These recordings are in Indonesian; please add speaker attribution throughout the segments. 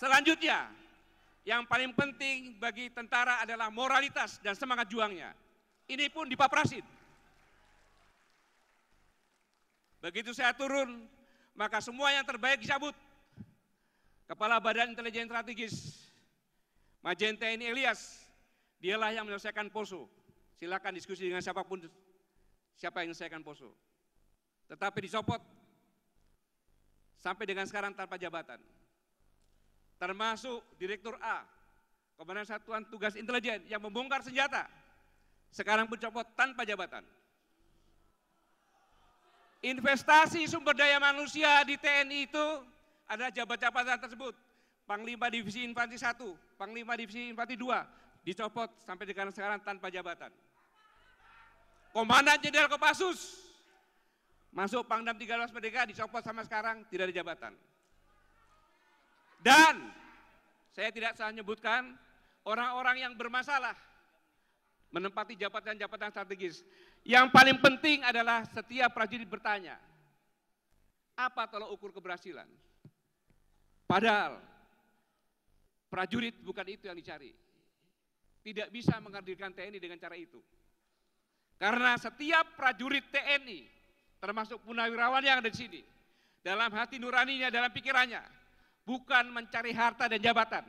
Speaker 1: Selanjutnya, yang paling penting bagi tentara adalah moralitas dan semangat juangnya. Ini pun dipaprasin. Begitu saya turun, maka semua yang terbaik dicabut. Kepala Badan Intelijen Strategis, Majen TNI Elias, dialah yang menyelesaikan poso. Silakan diskusi dengan siapapun, siapa yang menyelesaikan poso. Tetapi dicopot sampai dengan sekarang tanpa jabatan termasuk Direktur A, Komandan Satuan Tugas Intelijen yang membongkar senjata, sekarang mencopot tanpa jabatan. Investasi sumber daya manusia di TNI itu ada jabat-jabatan tersebut. Panglima Divisi Infanteri 1, Panglima Divisi Infanteri 2, dicopot sampai dengan sekarang tanpa jabatan. Komandan Jenderal Kopassus, masuk Pangdam 13 Merdeka, dicopot sama sekarang, tidak ada jabatan. Dan saya tidak salah menyebutkan orang-orang yang bermasalah menempati jabatan-jabatan strategis. Yang paling penting adalah setiap prajurit bertanya, apa tolok ukur keberhasilan? Padahal prajurit bukan itu yang dicari. Tidak bisa menghadirkan TNI dengan cara itu. Karena setiap prajurit TNI, termasuk punawirawan yang ada di sini, dalam hati nuraninya, dalam pikirannya, bukan mencari harta dan jabatan.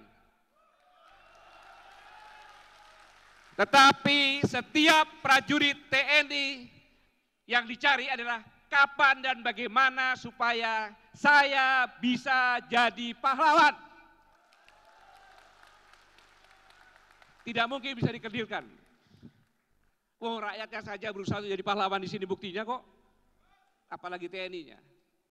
Speaker 1: Tetapi setiap prajurit TNI yang dicari adalah kapan dan bagaimana supaya saya bisa jadi pahlawan. Tidak mungkin bisa dikerdilkan. Oh rakyatnya saja berusaha untuk jadi pahlawan di sini buktinya kok. Apalagi TNI-nya.